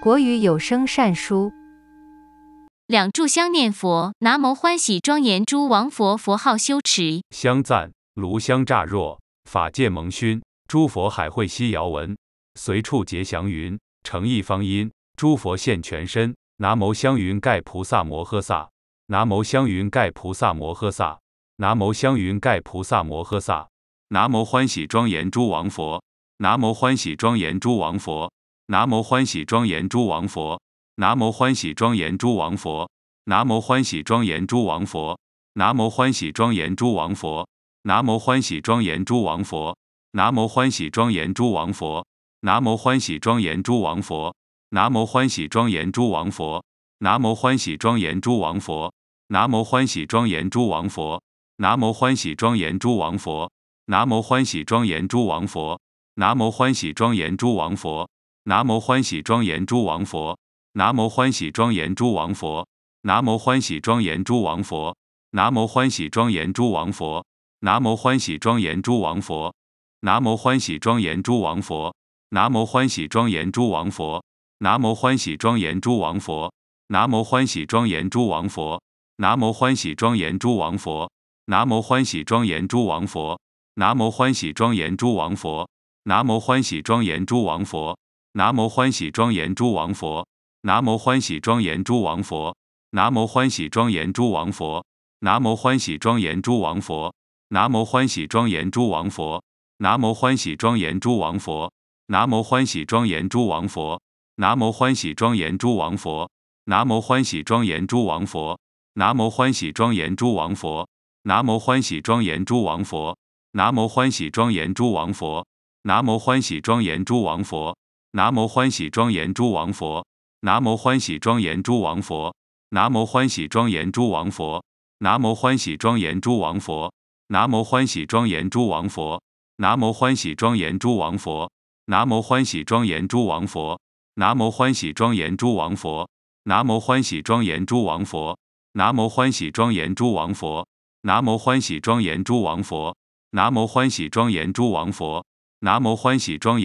国语有声善书，两炷香念佛，拿眸欢喜庄严诸王佛，佛号修持。相赞炉香乍若，法界蒙熏，诸佛海会悉遥闻，随处结祥云，诚意方音，诸佛现全身。拿眸香云盖菩萨摩诃萨，拿眸香云盖菩萨摩诃萨，拿眸香云盖菩萨摩诃萨，拿眸欢喜庄严诸王佛，拿眸欢喜庄严诸王佛。南摩欢喜庄严诸王佛，南摩欢喜庄严诸王佛，南摩欢喜庄严诸王佛，南摩欢喜庄严诸王佛，南摩欢喜庄严诸王佛，南摩欢喜庄严诸王佛，南摩欢喜庄严诸王佛，南摩欢喜庄严诸王佛，南摩欢喜庄严诸王佛，南摩欢喜庄严诸王佛，南摩欢喜庄严诸王佛，南摩欢喜庄严诸王佛，南摩欢喜庄严诸王佛。南摩欢喜庄严诸王佛，南摩欢喜庄严诸王佛，南摩欢喜庄严诸王佛，南摩欢喜庄严诸王佛，南摩欢喜庄严诸王佛，南摩欢喜庄严诸王佛，南摩欢喜庄严诸王佛，南摩欢喜庄严诸王佛，南摩欢喜庄严诸王佛，南摩欢喜庄严诸王佛，南摩欢喜庄严诸王佛，南摩欢喜庄严诸王佛，南摩欢喜庄严诸王佛。南摩欢喜庄严诸王佛，南摩欢喜庄严诸王佛，南摩欢喜庄严诸王佛，南摩欢喜庄严诸王佛，南摩欢喜庄严诸王佛，南摩欢喜庄严诸王佛，南摩欢喜庄严诸王佛，南摩欢喜庄严诸王佛，南摩欢喜庄严诸王佛，南摩欢喜庄严诸王佛，南摩欢喜庄严诸王佛，南摩欢喜庄严诸王佛。南摩欢喜庄严诸王佛，南摩欢喜庄严诸王佛，南摩欢喜庄严诸王佛，南摩欢喜庄严诸王佛，南摩欢喜庄严诸王佛，南摩欢喜庄严诸王佛，南摩欢喜庄严诸王佛，南摩欢喜庄严诸王佛，南摩欢喜庄严诸王佛，南摩欢喜庄严诸王佛，南摩欢喜庄严诸王佛，南摩欢喜庄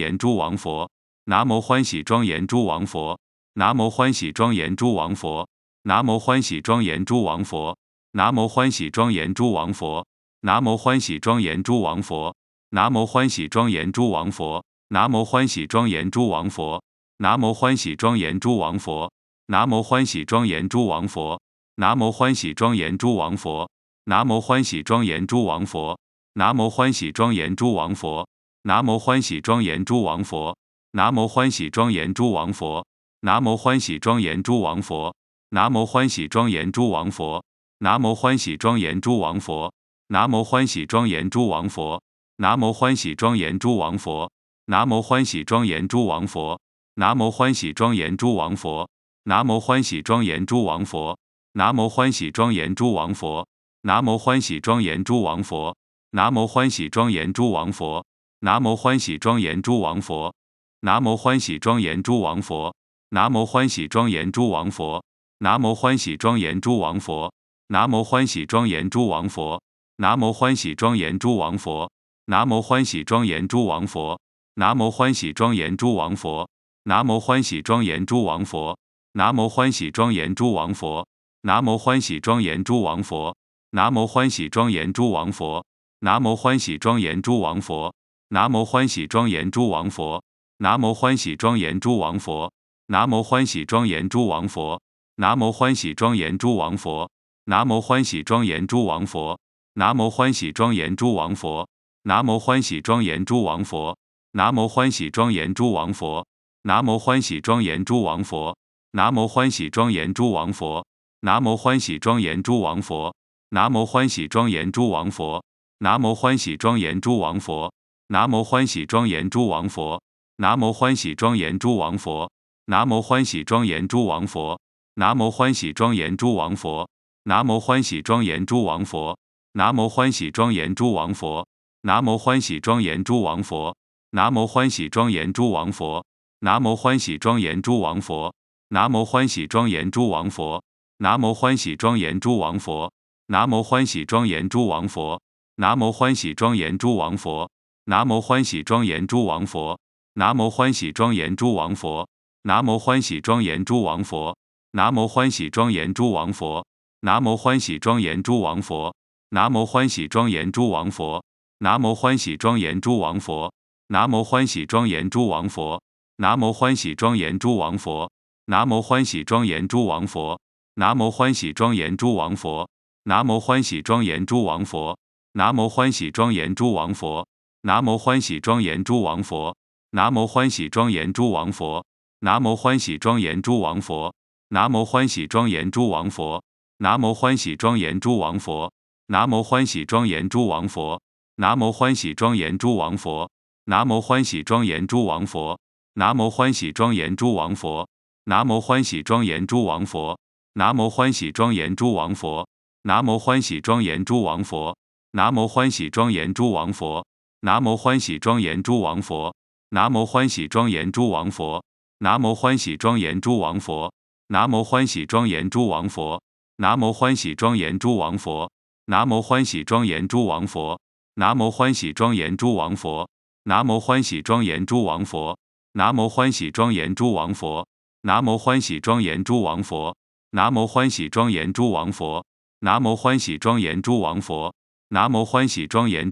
严诸王佛。南摩欢喜庄严诸王佛，南摩欢喜庄严诸王佛，南摩欢喜庄严诸王佛，南摩欢喜庄严诸王佛，南摩欢喜庄严诸王佛，南摩欢喜庄严诸王佛，南摩欢喜庄严诸王佛，南摩欢喜庄严诸王佛，南摩欢喜庄严诸王佛，南摩欢喜庄严诸王佛，南摩欢喜庄严诸王佛，南摩欢喜庄严诸王佛，南摩欢喜庄严诸王佛。南摩欢喜庄严诸王佛，南摩欢喜庄严诸王佛，南摩欢喜庄严诸王佛，南摩欢喜庄严诸王佛，南摩欢喜庄严诸王佛，南摩欢喜庄严诸王佛，南摩欢喜庄严诸王佛，南摩欢喜庄严诸王佛，南摩欢喜庄严诸王佛，南摩欢喜庄严诸王佛，南摩欢喜庄严诸王佛，南摩欢喜庄严诸王佛，南摩欢喜庄严诸王佛。南摩欢喜庄严诸王佛，南摩欢喜庄严诸王佛，南摩欢喜庄严诸王佛，南摩欢喜庄严诸王佛，南摩欢喜庄严诸王佛，南摩欢喜庄严诸王佛，南摩欢喜庄严诸王佛，南摩欢喜庄严诸王佛，南摩欢喜庄严诸王佛，南摩欢喜庄严诸王佛，南摩欢喜庄严诸王佛，南摩欢喜庄严诸王佛，南摩欢喜庄严诸王佛。南摩欢喜庄严诸王佛，南摩欢喜庄严诸王佛，南摩欢喜庄严诸王佛，南摩欢喜庄严诸王佛，南摩欢喜庄严诸王佛，南摩欢喜庄严诸王佛，南摩欢喜庄严诸王佛，南摩欢喜庄严诸王佛，南摩欢喜庄严诸王佛，南摩欢喜庄严诸王佛，南摩欢喜庄严诸王佛，南摩欢喜庄严诸王佛，南摩欢喜庄严诸王佛。南摩欢喜庄严诸王佛，南摩欢喜庄严诸王佛，南摩欢喜庄严诸王佛，南摩欢喜庄严诸王佛，南摩欢喜庄严诸王佛，南摩欢喜庄严诸王佛，南摩欢喜庄严诸王佛，南摩欢喜庄严诸王佛，南摩欢喜庄严诸王佛，南摩欢喜庄严诸王佛，南摩欢喜庄严诸王佛，南摩欢喜庄严诸王佛。南摩欢喜庄严诸王佛，南摩欢喜庄严诸王佛，南摩欢喜庄严诸王佛，南摩欢喜庄严诸王佛，南摩欢喜庄严诸王佛，南摩欢喜庄严诸王佛，南摩欢喜庄严诸王佛，南摩欢喜庄严诸王佛，南摩欢喜庄严诸王佛，南摩欢喜庄严诸王佛，南摩欢喜庄严诸王佛，南摩欢喜庄严诸王佛，南摩欢喜庄严诸王佛。南摩欢喜庄严诸王佛，南摩欢喜庄严诸王佛，南摩欢喜庄严诸王佛，南摩欢喜庄严诸王佛，南摩欢喜庄严诸王佛，南摩欢喜庄严诸王佛，南摩欢喜庄严诸王佛，南摩欢喜庄严诸王佛，南摩欢喜庄严诸王佛，南摩欢喜庄严诸王佛，南摩欢喜庄严诸王佛，南摩欢喜庄严诸王佛，南摩欢喜庄严诸王佛。南摩欢喜庄严诸王佛，南摩欢喜庄严诸王佛，南摩欢喜庄严诸王佛，南摩欢喜庄严诸王佛，南摩欢喜庄严诸王佛，南摩欢喜庄严诸王佛，南摩欢喜庄严诸王佛，南摩欢喜庄严诸王佛，南摩欢喜庄严诸王佛，南摩欢喜庄严诸王佛，南摩欢喜庄严诸王佛，南摩欢喜庄严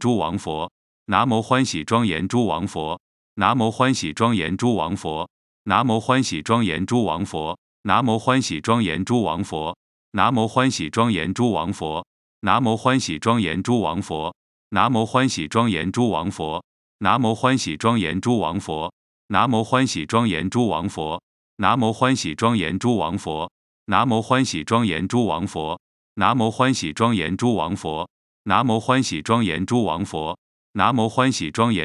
诸王佛。南摩欢喜庄严诸王佛，南摩欢喜庄严诸王佛，南摩欢喜庄严诸王佛，南摩欢喜庄严诸王佛，南摩欢喜庄严诸王佛，南摩欢喜庄严诸王佛，南摩欢喜庄严诸王佛，南摩欢喜庄严诸王佛，南摩欢喜庄严诸王佛，南摩欢喜庄严诸王佛，南摩欢喜庄严诸王佛，南摩欢喜庄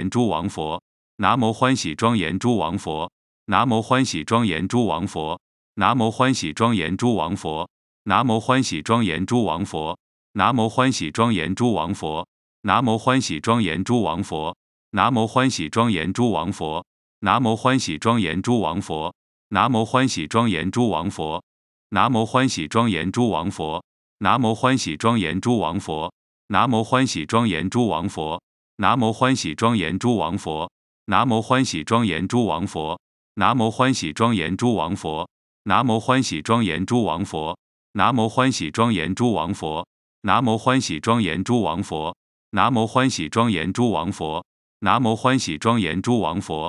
严诸王佛。南摩欢喜庄严诸王佛，南摩欢喜庄严诸王佛，南摩欢喜庄严诸王佛，南摩欢喜庄严诸王佛，南摩欢喜庄严诸王佛，南摩欢喜庄严诸王佛，南摩欢喜庄严诸王佛，南摩欢喜庄严诸王佛，南摩欢喜庄严诸王佛，南摩欢喜庄严诸王佛，南摩欢喜庄严诸王佛，南摩欢喜庄严诸王佛。南摩欢喜庄严诸王佛，南摩欢喜庄严诸王佛，南摩欢喜庄严诸王佛，南摩欢喜庄严诸王佛，南摩欢喜庄严诸王佛，南摩欢喜庄严诸王佛，南摩欢喜庄严诸王佛，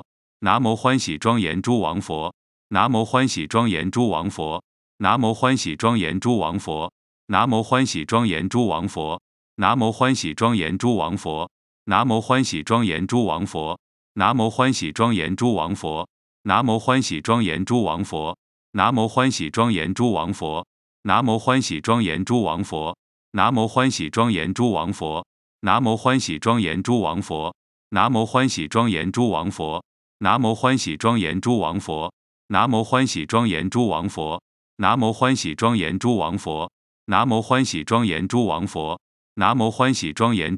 南摩欢喜庄严诸王佛，南摩欢喜庄严诸王佛，南摩欢喜庄严诸王佛，南摩欢喜庄严诸王佛，南摩欢喜庄严诸王佛，南摩欢喜庄严诸王佛。南摩欢喜庄严诸王佛，南摩欢喜庄严诸王佛，南摩欢喜庄严诸王佛，南摩欢喜庄严诸王佛，南摩欢喜庄严诸王佛，南摩欢喜庄严诸王佛，南摩欢喜庄严诸王佛，南摩欢喜庄严诸王佛，南摩欢喜庄严诸王佛，南摩欢喜庄严诸王佛，南摩欢喜庄严诸王佛，南摩欢喜庄严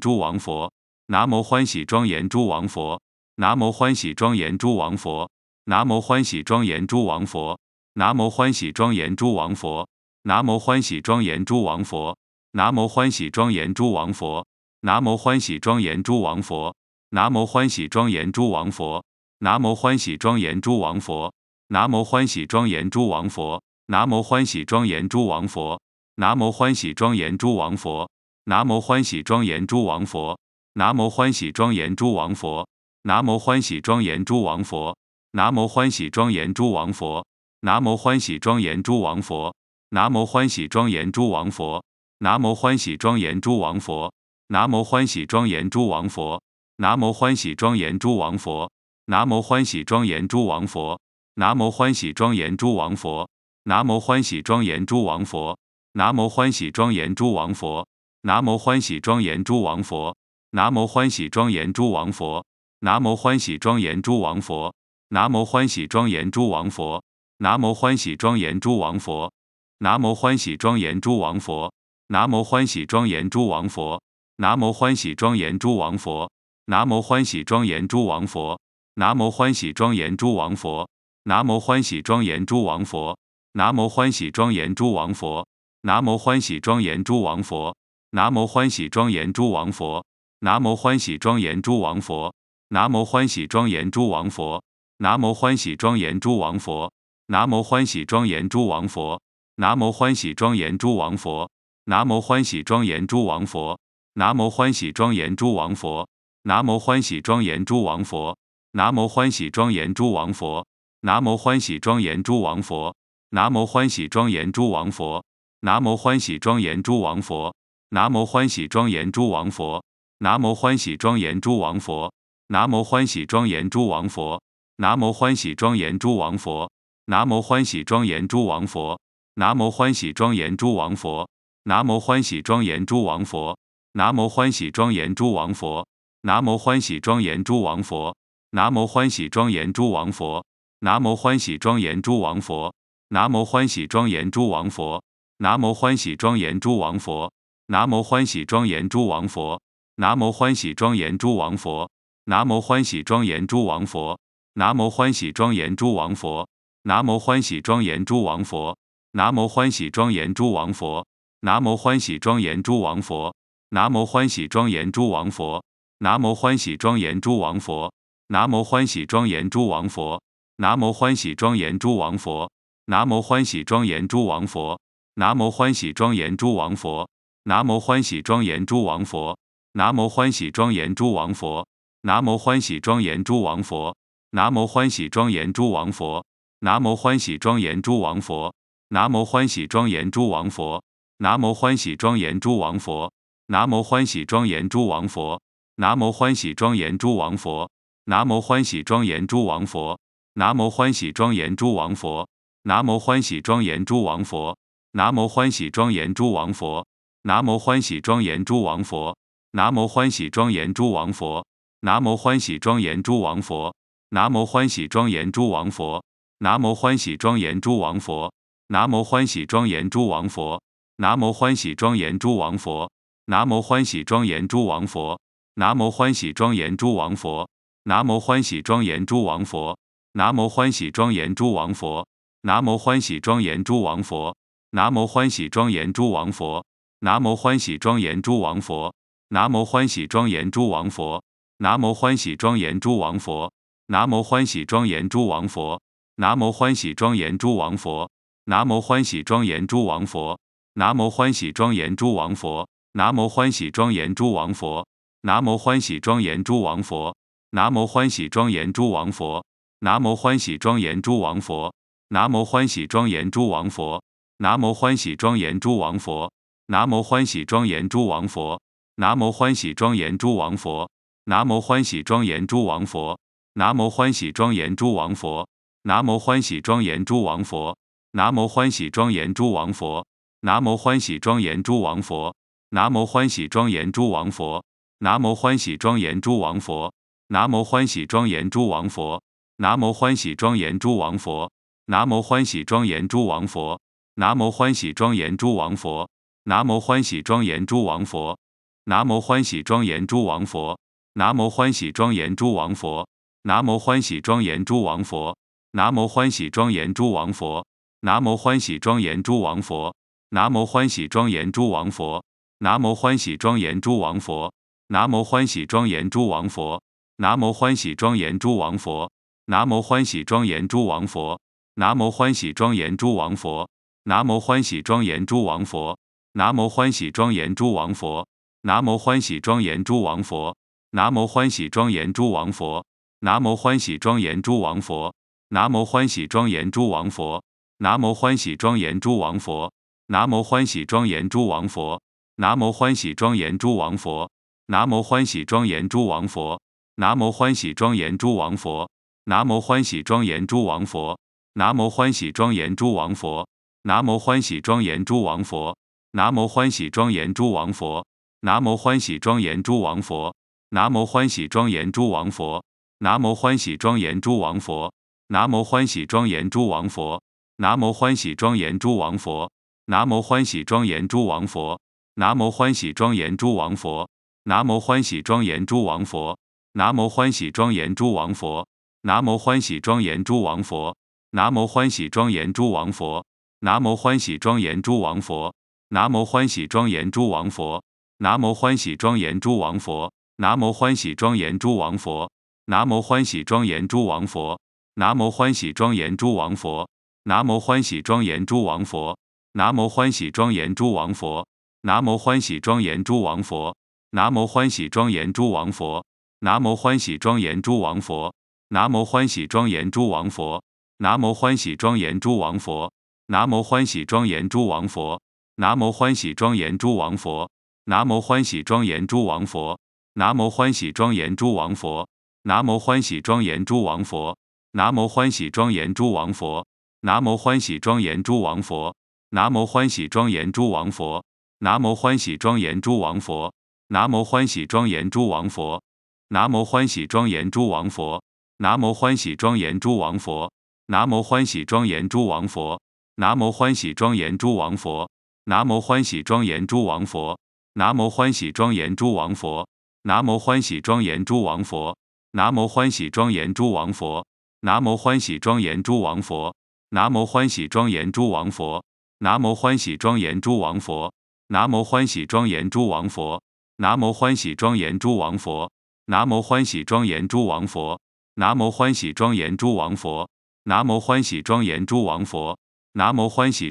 诸王佛。南摩欢喜庄严诸王佛，南摩欢喜庄严诸王佛，南摩欢喜庄严诸王佛，南摩欢喜庄严诸王佛，南摩欢喜庄严诸王佛，南摩欢喜庄严诸王佛，南摩欢喜庄严诸王佛，南摩欢喜庄严诸王佛，南摩欢喜庄严诸王佛，南摩欢喜庄严诸王佛，南摩欢喜庄严诸王佛，南摩欢喜庄严诸王佛。南摩欢喜庄严诸王佛，南摩欢喜庄严诸王佛，南摩欢喜庄严诸王佛，南摩欢喜庄严诸王佛，南摩欢喜庄严诸王佛，南摩欢喜庄严诸王佛，南摩欢喜庄严诸王佛，南摩欢喜庄严诸王佛，南摩欢喜庄严诸王佛，南摩欢喜庄严诸王佛，南摩欢喜庄严诸王佛，南摩欢喜庄严诸王佛。南摩欢喜庄严诸王佛，南摩欢喜庄严诸王佛，南摩欢喜庄严诸王佛，南摩欢喜庄严诸王佛，南摩欢喜庄严诸王佛，南摩欢喜庄严诸王佛，南摩欢喜庄严诸王佛，南摩欢喜庄严诸王佛，南摩欢喜庄严诸王佛，南摩欢喜庄严诸王佛，南摩欢喜庄严诸王佛，南摩欢喜庄严诸王佛。南摩欢喜庄严诸王佛，南摩欢喜庄严诸王佛，南摩欢喜庄严诸王佛，南摩欢喜庄严诸王佛，南摩欢喜庄严诸王佛，南摩欢喜庄严诸王佛，南摩欢喜庄严诸王佛，南摩欢喜庄严诸王佛，南摩欢喜庄严诸王佛，南摩欢喜庄严诸王佛，南摩欢喜庄严诸王佛，南摩欢喜庄严诸王佛，南摩欢喜庄严诸王佛。南摩欢喜庄严诸王佛，南摩欢喜庄严诸王佛，南摩欢喜庄严诸王佛，南摩欢喜庄严诸王佛，南摩欢喜庄严诸王佛，南摩欢喜庄严诸王佛，南摩欢喜庄严诸王佛，南摩欢喜庄严诸王佛，南摩欢喜庄严诸王佛，南摩欢喜庄严诸王佛，南摩欢喜庄严诸王佛，南摩欢喜庄严诸王佛，南摩欢喜庄严诸王佛。南摩欢喜庄严诸王佛，南摩欢喜庄严诸王佛，南摩欢喜庄严诸王佛，南摩欢喜庄严诸王佛，南摩欢喜庄严诸王佛，南摩欢喜庄严诸王佛，南摩欢喜庄严诸王佛，南摩欢喜庄严诸王佛，南摩欢喜庄严诸王佛，南摩欢喜庄严诸王佛，南摩欢喜庄严诸王佛，南摩欢喜庄严诸王佛。南摩欢喜庄严诸王佛，南摩欢喜庄严诸王佛，南摩欢喜庄严诸王佛，南摩欢喜庄严诸王佛，南摩欢喜庄严诸王佛，南摩欢喜庄严诸王佛，南摩欢喜庄严诸王佛，南摩欢喜庄严诸王佛，南摩欢喜庄严诸王佛，南摩欢喜庄严诸王佛，南摩欢喜庄严诸王佛，南摩欢喜庄严诸王佛，南摩欢喜庄严诸王佛。南摩欢喜庄严诸王佛，南摩欢喜庄严诸王佛，南摩欢喜庄严诸王佛，南摩欢喜庄严诸王佛，南摩欢喜庄严诸王佛，南摩欢喜庄严诸王佛，南摩欢喜庄严诸王佛，南摩欢喜庄严诸王佛，南摩欢喜庄严诸王佛，南摩欢喜庄严诸王佛，南摩欢喜庄严诸王佛，南摩欢喜庄严诸王佛，南摩欢喜庄严诸王佛。南摩欢喜庄严诸王佛，南摩欢喜庄严诸王佛，南摩欢喜庄严诸王佛，南摩欢喜庄严诸王佛，南摩欢喜庄严诸王佛，南摩欢喜庄严诸王佛，南摩欢喜庄严诸王佛，南摩欢喜庄严诸王佛，南摩欢喜庄严诸王佛，南摩欢喜庄严诸王佛，南摩欢喜庄严诸王佛，南摩欢喜庄严诸王佛，南摩欢喜庄严诸王佛。南摩欢喜庄严诸王佛，南摩欢喜庄严诸王佛，南摩欢喜庄严诸王佛，南摩欢喜庄严诸王佛，南摩欢喜庄严诸王佛，南摩欢喜庄严诸王佛，南摩欢喜庄严诸王佛，南摩欢喜庄严诸王佛，南摩欢喜庄严诸王佛，南摩欢喜庄严诸王佛，南摩欢喜庄严诸王佛，南摩欢喜庄严诸王佛。南无欢喜庄严诸王佛，南无欢喜庄严诸王佛，南无欢喜庄严诸王佛，南无欢喜庄严诸王佛，南无欢喜庄严诸王佛，南无欢喜庄严诸王佛，南无欢喜庄严诸王佛，南无欢喜庄严诸王佛，南无欢喜庄严诸王佛，南无欢喜庄严诸王佛，南无欢喜庄严诸王佛，南无欢喜庄严诸王佛。南摩欢喜庄严诸王佛，南摩欢喜庄严诸王佛，南摩欢喜庄严诸王佛，南摩欢喜庄严诸王佛，南摩欢喜庄严诸王佛，南摩欢喜庄严诸王佛，南摩欢喜庄严诸王佛，南摩欢喜庄严诸王佛，南摩欢喜庄严诸王佛，南摩欢喜庄严诸王佛，南摩欢喜庄严诸王佛，南摩欢喜庄严诸王佛。南摩欢喜庄严诸王佛，南摩欢喜庄严诸王佛，南摩欢喜庄严诸王佛，南摩欢喜庄严诸王佛，南摩欢喜庄严诸王佛，南摩欢喜庄严诸王佛，南摩欢喜庄严诸王佛，南摩欢喜庄严诸王佛，南摩欢喜庄严诸王佛，南摩欢喜庄严诸王佛，南摩欢喜庄严诸王佛，南摩欢喜庄严诸王佛，南摩欢喜庄严诸王佛。南摩欢喜庄严诸王佛，南摩欢喜庄严诸王佛，南摩欢喜庄严诸王佛，南摩欢喜庄严诸王佛，南摩欢喜庄严诸王佛，南摩欢喜庄严诸王佛，南摩欢喜庄严诸王佛，南摩欢喜庄严诸王佛，南摩欢喜庄严诸王佛，南摩欢喜庄严诸王佛，南摩欢喜庄严诸王佛，南摩欢喜庄严诸王佛，南摩欢喜庄严诸王佛。南摩欢喜庄严诸王佛，南摩欢喜庄严诸王佛，南摩欢喜庄严诸王佛，南摩欢喜庄严诸王佛，南摩欢喜庄严诸王佛，南摩欢喜庄严诸王佛，南摩欢喜庄严诸王佛，南摩欢喜庄严诸王佛，南摩欢喜庄严诸王佛，南摩欢喜庄严诸王佛，南摩欢喜庄严诸王佛，南摩欢喜庄严诸王佛，南摩欢喜庄严诸王佛。南摩欢喜庄严诸王佛，南摩欢喜庄严诸王佛，南摩欢喜庄严诸王佛，南摩欢喜庄严诸王佛，南摩欢喜庄严诸王佛，南摩欢喜庄严诸王佛，南摩欢喜庄严诸王佛，南摩欢喜庄严诸王佛，南摩欢喜庄严诸王佛，南摩欢喜庄严诸王佛，南摩欢喜庄严诸王佛，南摩欢喜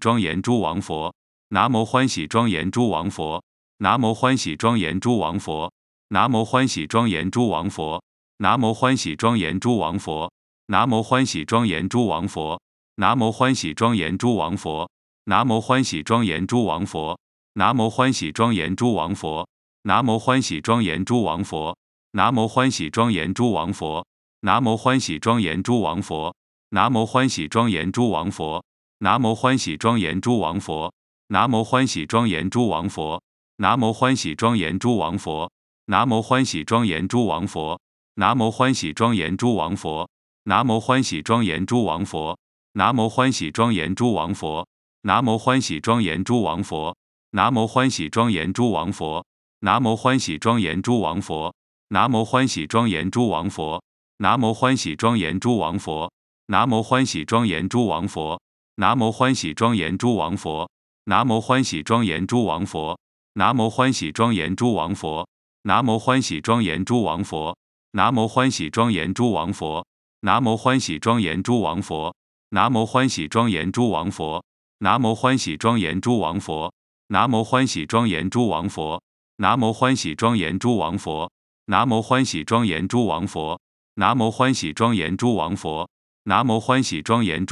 庄严诸王佛。南摩欢喜庄严诸王佛，南摩欢喜庄严诸王佛，南摩欢喜庄严诸王佛，南摩欢喜庄严诸王佛，南摩欢喜庄严诸王佛，南摩欢喜庄严诸王佛，南摩欢喜庄严诸王佛，南摩欢喜庄严诸王佛，南摩欢喜庄严诸王佛，南摩欢喜庄严诸王佛，南摩欢喜庄严诸王佛，南摩欢喜庄严诸王佛。南摩欢喜庄严诸王佛，南摩欢喜庄严诸王佛，南摩欢喜庄严诸王佛，南摩欢喜庄严诸王佛，南摩欢喜庄严诸王佛，南摩欢喜庄严诸王佛，南摩欢喜庄严诸王佛，南摩欢喜庄严诸王佛，南摩欢喜庄严诸王佛，南摩欢喜庄严诸王佛，南摩欢喜庄严诸王佛，南摩欢喜庄严诸王佛，南摩欢喜庄严诸王佛。南摩欢喜庄严诸王佛，南摩欢喜庄严诸王佛，南摩欢喜庄严诸王佛，南摩欢喜庄严诸王佛，南摩欢喜庄严诸王佛，南摩欢喜庄严诸王佛，南摩欢喜庄严诸王佛，南摩欢喜庄严诸王佛，南摩欢喜庄严诸王佛，南摩欢喜庄严诸王佛，南摩欢喜庄严诸王佛，南摩欢喜庄严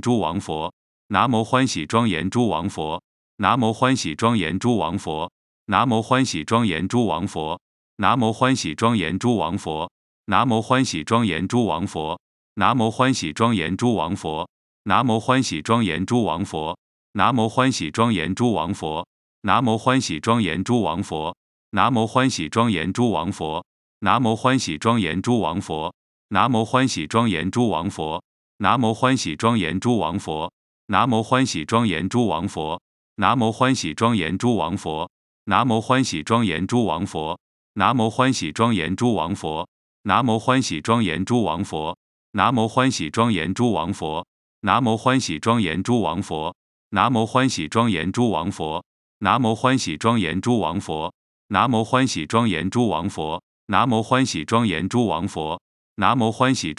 诸王佛。南摩欢喜庄严诸王佛，南摩欢喜庄严诸王佛，南摩欢喜庄严诸王佛，南摩欢喜庄严诸王佛，南摩欢喜庄严诸王佛，南摩欢喜庄严诸王佛，南摩欢喜庄严诸王佛，南摩欢喜庄严诸王佛，南摩欢喜庄严诸王佛，南摩欢喜庄严诸王佛，南摩欢喜庄严诸王佛，南摩欢喜庄严诸王佛，南摩欢喜庄严诸王佛。南摩欢喜庄严诸王佛，南摩欢喜庄严诸王佛，南摩欢喜庄严诸王佛，南摩欢喜庄严诸王佛，南摩欢喜庄严诸王佛，南摩欢喜庄严诸王佛，南摩欢喜庄严诸王佛，南摩欢喜庄严诸王佛，南摩欢喜庄严诸王佛，南摩欢喜庄严诸王佛，南摩欢喜庄严诸王佛，南摩欢喜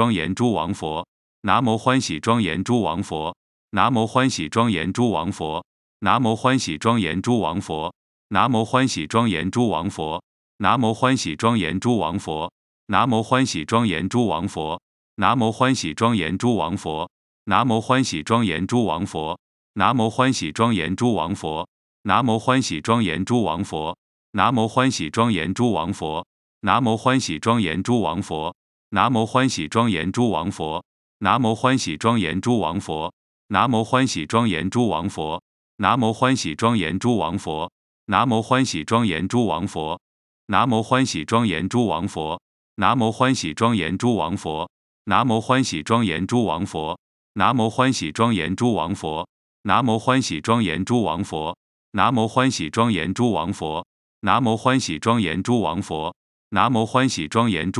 庄严诸王佛。南摩欢喜庄严诸王佛，南摩欢喜庄严诸王佛，南摩欢喜庄严诸王佛，南摩欢喜庄严诸王佛，南摩欢喜庄严诸王佛，南摩欢喜庄严诸王佛，南摩欢喜庄严诸王佛，南摩欢喜庄严诸王佛，南摩欢喜庄严诸王佛，南摩欢喜庄严诸王佛，南摩欢喜庄严诸王佛，南摩欢喜庄严诸王佛，南摩欢喜庄严诸王佛。南摩欢喜庄严诸王佛，南摩欢喜庄严诸王佛，南摩欢喜庄严诸王佛，南摩欢喜庄严诸王佛，南摩欢喜庄严诸王佛，南摩欢喜庄严诸王佛，南摩欢喜庄严诸王佛，南摩欢喜庄严诸王佛，南摩欢喜庄严诸王佛，南摩欢喜庄严诸王佛，南摩欢喜庄严诸王佛，南摩欢喜庄严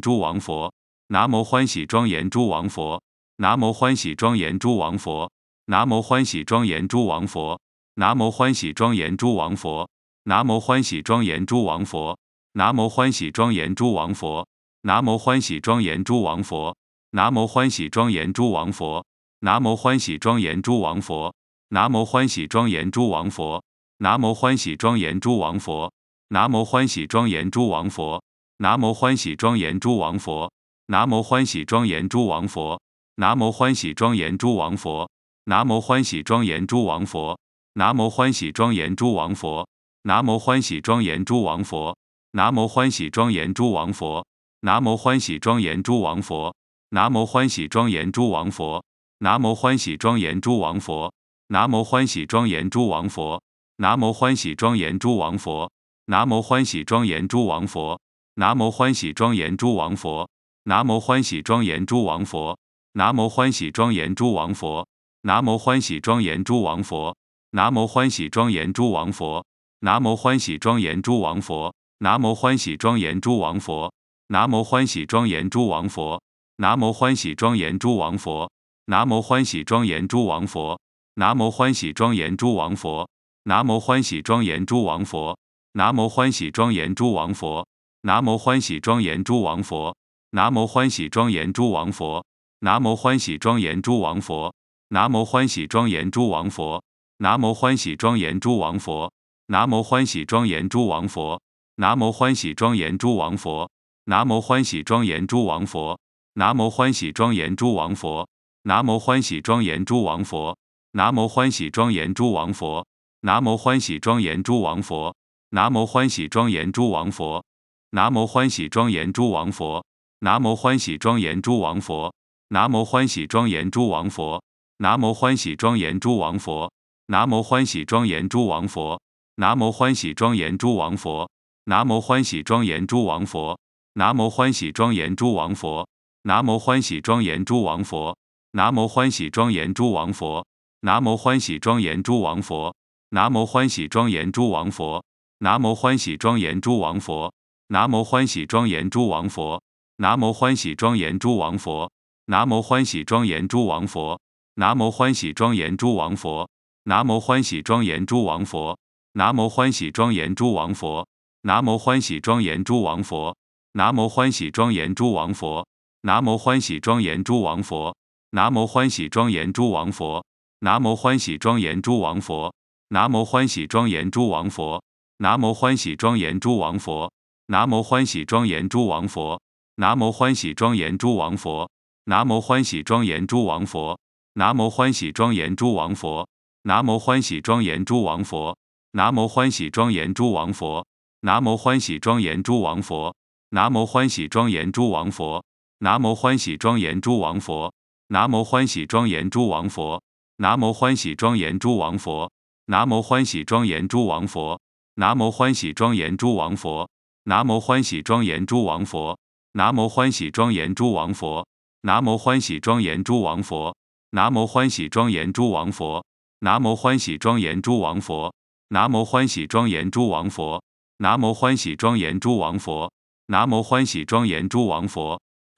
诸王佛。南摩欢喜庄严诸王佛，南摩欢喜庄严诸王佛，南摩欢喜庄严诸王佛，南摩欢喜庄严诸王佛，南摩欢喜庄严诸王佛，南摩欢喜庄严诸王佛，南摩欢喜庄严诸王佛，南摩欢喜庄严诸王佛，南摩欢喜庄严诸王佛，南摩欢喜庄严诸王佛，南摩欢喜庄严诸王佛，南摩欢喜庄严诸王佛，南摩欢喜庄严诸王佛。南无欢喜庄严诸王佛，南无欢喜庄严诸王佛，南无欢喜庄严诸王佛，南无欢喜庄严诸王佛，南无欢喜庄严诸王佛，南无欢喜庄严诸王佛，南无欢喜庄严诸王佛，南无欢喜庄严诸王佛，南无欢喜庄严诸王佛，南无欢喜庄严诸王佛，南无欢喜庄严诸王佛，南无欢喜庄严诸王佛。南摩欢喜庄严诸王佛，南摩欢喜庄严诸王佛，南摩欢喜庄严诸王佛，南摩欢喜庄严诸王佛，南摩欢喜庄严诸王佛，南摩欢喜庄严诸王佛，南摩欢喜庄严诸王佛，南摩欢喜庄严诸王佛，南摩欢喜庄严诸王佛，南摩欢喜庄严诸王佛，南摩欢喜庄严诸王佛，南摩欢喜庄严诸王佛，南摩欢喜庄严诸王佛。南摩欢喜庄严诸王佛，南摩欢喜庄严诸王佛，南摩欢喜庄严诸王佛，南摩欢喜庄严诸王佛，南摩欢喜庄严诸王佛，南摩欢喜庄严诸王佛，南摩欢喜庄严诸王佛，南摩欢喜庄严诸王佛，南摩欢喜庄严诸王佛，南摩欢喜庄严诸王佛，南摩欢喜庄严诸王佛，南摩欢喜庄严诸王佛，南摩欢喜庄严诸王佛。南摩欢喜庄严诸王佛，南摩欢喜庄严诸王佛，南摩欢喜庄严诸王佛，南摩欢喜庄严诸王佛，南摩欢喜庄严诸王佛，南摩欢喜庄严诸王佛，南摩欢喜庄严诸王佛，南摩欢喜庄严诸王佛，南摩欢喜庄严诸王佛，南摩欢喜庄严诸王佛，南摩欢喜庄严诸王佛，南摩欢喜庄严诸王佛。南摩欢喜庄严诸王佛，南摩欢喜庄严诸王佛，南摩欢喜庄严诸王佛，南摩欢喜庄严诸王佛，南摩欢喜庄严诸王佛，南摩欢喜庄严诸王佛，南摩欢喜庄严诸王佛，南摩欢喜庄严诸王佛，南摩欢喜庄严诸王佛，南摩欢喜庄严诸王佛，南摩欢喜庄严诸王佛，南摩欢喜庄严诸王佛，南摩欢喜庄严诸王佛。南摩欢喜庄严诸王佛，南摩欢喜庄严诸王佛，南摩欢喜庄严诸王佛，南摩欢喜庄严诸王佛，南摩欢喜庄严诸王佛，南摩欢喜庄严诸王佛，南摩欢喜庄严诸王佛，南摩欢喜庄严诸王佛，南摩欢喜庄严诸王佛，南摩欢喜庄严诸王佛，南摩欢喜庄严诸王佛，南摩欢喜庄严诸王佛，南摩欢喜庄严诸王佛。南摩欢喜庄严诸王佛，南摩欢喜庄严诸王佛，南摩欢喜庄严诸王佛，南摩欢喜庄严诸王佛，南摩欢喜庄严诸王佛，南摩欢喜庄严诸王佛，南摩欢喜庄严诸王佛，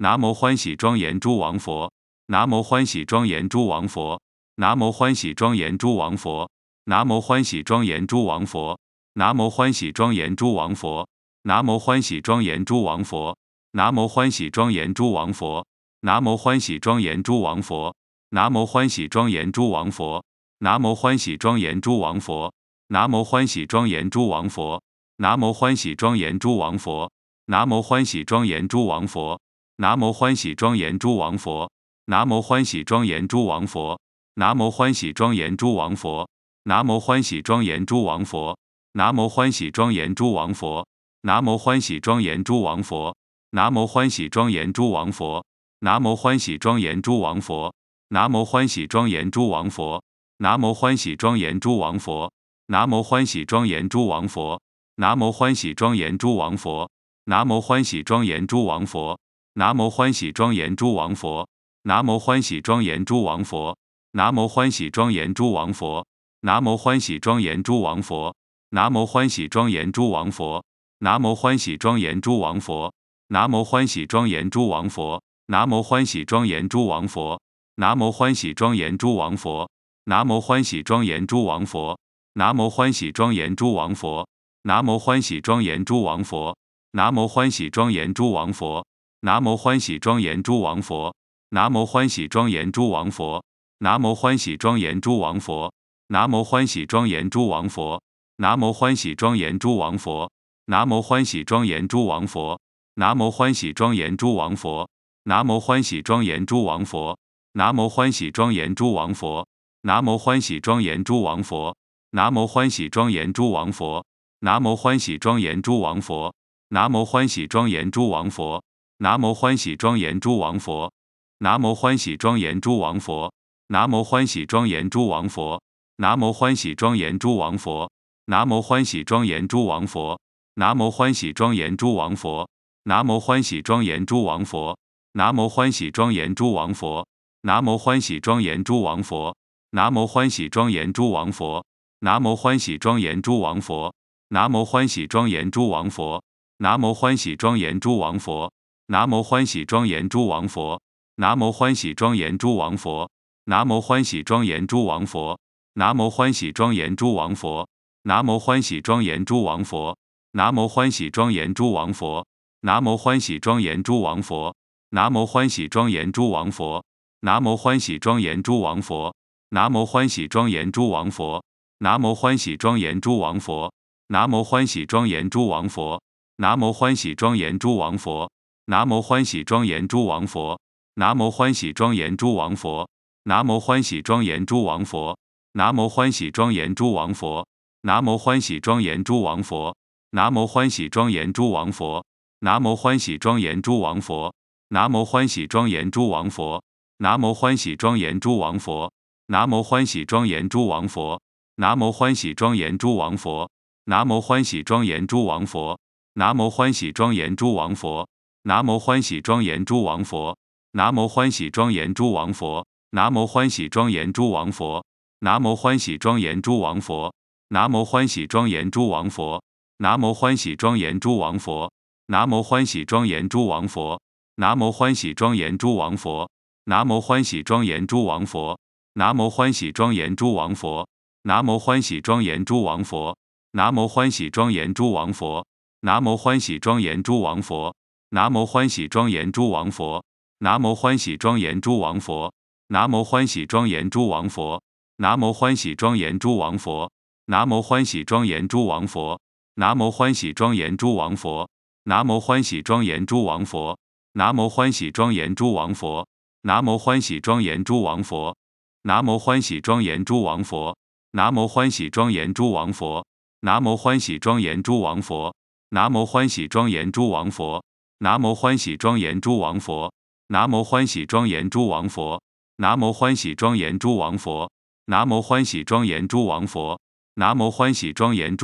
南摩欢喜庄严诸王佛，南摩欢喜庄严诸王佛，南摩欢喜庄严诸王佛，南摩欢喜庄严诸王佛，南摩欢喜庄严诸王佛，南摩欢喜庄严诸王佛。南摩欢喜庄严诸王佛，南摩欢喜庄严诸王佛，南摩欢喜庄严诸王佛，南摩欢喜庄严诸王佛，南摩欢喜庄严诸王佛，南摩欢喜庄严诸王佛，南摩欢喜庄严诸王佛，南摩欢喜庄严诸王佛，南摩欢喜庄严诸王佛，南摩欢喜庄严诸王佛，南摩欢喜庄严诸王佛，南摩欢喜庄严诸王佛，南摩欢喜庄严诸王佛。南摩欢喜庄严诸王佛，南摩欢喜庄严诸王佛，南摩欢喜庄严诸王佛，南摩欢喜庄严诸王佛，南摩欢喜庄严诸王佛，南摩欢喜庄严诸王佛，南摩欢喜庄严诸王佛，南摩欢喜庄严诸王佛，南摩欢喜庄严诸王佛，南摩欢喜庄严诸王佛，南摩欢喜庄严诸王佛，南摩欢喜庄严诸王佛，南摩欢喜庄严诸王佛。南摩欢喜庄严诸王佛，南摩欢喜庄严诸王佛，南摩欢喜庄严诸王佛，南摩欢喜庄严诸王佛，南摩欢喜庄严诸王佛，南摩欢喜庄严诸王佛，南摩欢喜庄严诸王佛，南摩欢喜庄严诸王佛，南摩欢喜庄严诸王佛，南摩欢喜庄严诸王佛，南摩欢喜庄严诸王佛，南摩欢喜庄严诸王佛。南摩欢喜庄严诸王佛，南摩欢喜庄严诸王佛，南摩欢喜庄严诸王佛，南摩欢喜庄严诸王佛，南摩欢喜庄严诸王佛，南摩欢喜庄严诸王佛，南摩欢喜庄严诸王佛，南摩欢喜庄严诸王佛，南摩欢喜庄严诸王佛，南摩欢喜庄严诸王佛，南摩欢喜庄严诸王佛，南摩欢喜庄严诸王佛，南摩欢喜庄严诸王佛。南摩欢喜庄严诸王佛，南摩欢喜庄严诸王佛，南摩欢喜庄严诸王佛，南摩欢喜庄严诸王佛，南摩欢喜庄严诸王佛，南摩欢喜庄严诸王佛，南摩欢喜庄严诸王佛，南摩欢喜庄严诸王佛，南摩欢喜庄严诸王佛，南摩欢喜庄严诸王佛，南摩欢喜庄严诸王佛，南摩欢喜庄严诸王佛，南摩欢喜庄严诸王佛。南摩欢喜庄严诸王佛，南摩欢喜庄严诸王佛，南摩欢喜庄严诸王佛，南摩欢喜庄严诸王佛，南摩欢喜庄严诸王佛，南摩欢喜庄严诸王佛，南摩欢喜庄严诸王佛，南摩欢喜庄严诸王佛，南摩欢喜庄严诸王佛，南摩欢喜庄严诸王佛，南摩欢喜庄严诸王佛，南摩欢喜庄严诸王佛，南摩欢喜庄严诸王佛。南摩欢喜庄严诸王佛，南摩欢喜庄严诸王佛，南摩欢喜庄严诸王佛，南摩欢喜庄严诸王佛，南摩欢喜庄严诸王佛，南摩欢喜庄严诸王佛，南摩欢喜庄严诸王佛，南摩欢喜庄严诸王佛，南摩欢喜庄严诸王佛，南摩欢喜庄严诸王佛，南摩欢喜庄严诸王佛，南摩欢喜庄严诸王佛。南摩欢喜庄严诸王佛，南摩欢喜庄严诸王佛，南摩欢喜庄严诸王佛，南摩欢喜庄严诸王佛，南摩欢喜庄严诸王佛，南摩欢喜庄严诸王佛，南摩欢喜庄严诸王佛，南摩欢喜庄严诸王佛，南摩欢喜庄严诸王佛，南摩欢喜庄严诸王佛，南摩欢喜庄严诸王佛，南摩欢喜庄严诸王佛，南摩欢喜庄严诸王佛。南摩欢喜庄严诸王佛，南摩欢喜庄严诸王佛，南摩欢喜庄严诸王佛，南摩欢喜庄严诸王佛，南摩欢喜庄严诸王佛，南摩欢喜庄严诸王佛，南摩欢喜庄严诸王佛，南摩欢喜庄严诸王佛，南摩欢喜庄严诸王佛，南摩欢喜庄严诸王佛，南摩欢喜庄严诸王佛，南摩欢喜庄严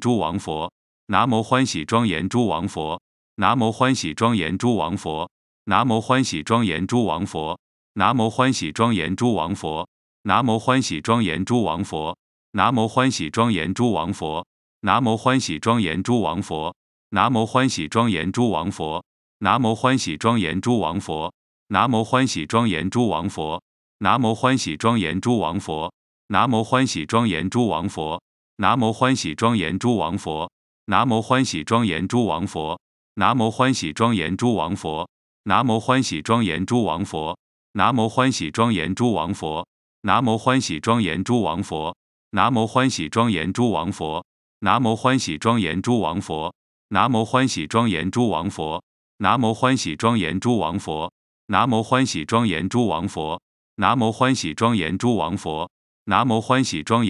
诸王佛。南摩欢喜庄严诸王佛，南摩欢喜庄严诸王佛，南摩欢喜庄严诸王佛，南摩欢喜庄严诸王佛，南摩欢喜庄严诸王佛，南摩欢喜庄严诸王佛，南摩欢喜庄严诸王佛，南摩欢喜庄严诸王佛，南摩欢喜庄严诸王佛，南摩欢喜庄严诸王佛，南摩欢喜庄严诸王佛，南摩欢喜庄严诸王佛，南摩欢喜庄严诸王佛。南摩欢喜庄严诸王佛，南摩欢喜庄严诸王佛，南摩欢喜庄严诸王佛，南摩欢喜庄严诸王佛，南摩欢喜庄严诸王佛，南摩欢喜庄严诸王佛，南摩欢喜庄严诸王佛，南摩欢喜庄严诸王佛，南摩欢喜庄严诸王佛，南摩欢喜庄严诸王佛，南摩欢喜庄严诸王佛，南摩欢喜庄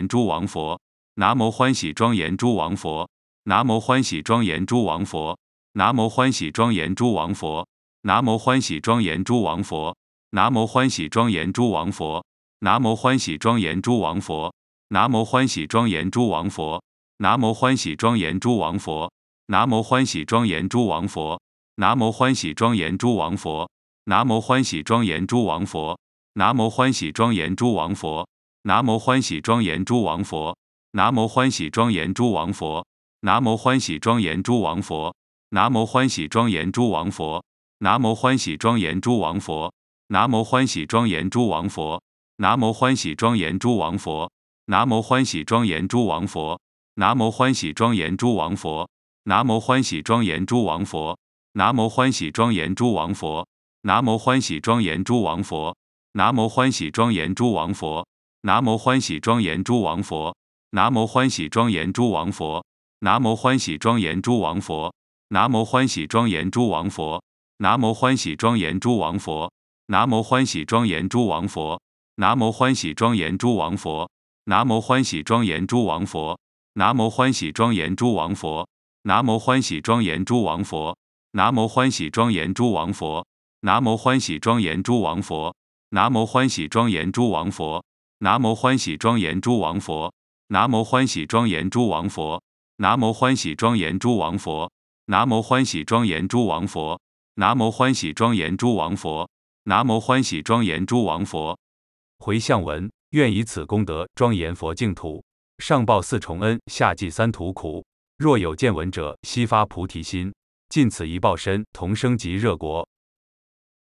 严诸王佛。南摩欢喜庄严诸王佛，南摩欢喜庄严诸王佛，南摩欢喜庄严诸王佛，南摩欢喜庄严诸王佛，南摩欢喜庄严诸王佛，南摩欢喜庄严诸王佛，南摩欢喜庄严诸王佛，南摩欢喜庄严诸王佛，南摩欢喜庄严诸王佛，南摩欢喜庄严诸王佛，南摩欢喜庄严诸王佛，南摩欢喜庄严诸王佛，南摩欢喜庄严诸王佛。南摩欢喜庄严诸王佛，南摩欢喜庄严诸王佛，南摩欢喜庄严诸王佛，南摩欢喜庄严诸王佛，南摩欢喜庄严诸王佛，南摩欢喜庄严诸王佛，南摩欢喜庄严诸王佛，南摩欢喜庄严诸王佛，南摩欢喜庄严诸王佛，南摩欢喜庄严诸王佛，南摩欢喜庄严诸王佛，南摩欢喜庄严诸王佛。南摩欢喜庄严诸王佛，南摩欢喜庄严诸王佛，南摩欢喜庄严诸王佛，南摩欢喜庄严诸王佛，南摩欢喜庄严诸王佛，南摩欢喜庄严诸王佛，南摩欢喜庄严诸王佛，南摩欢喜庄严诸王佛，南摩欢喜庄严诸王佛，南摩欢喜庄严诸王佛，南摩欢喜庄严诸王佛，南摩欢喜庄严诸王佛，南摩欢喜庄严诸王佛。南摩欢喜庄严诸王佛，南摩欢喜庄严诸王佛，南摩欢喜庄严诸王佛，南摩欢喜庄严诸王佛，南摩欢喜庄严诸王佛。回向文：愿以此功德，庄严佛净土，上报四重恩，下济三途苦。若有见闻者，悉发菩提心，尽此一报身，同生极乐国。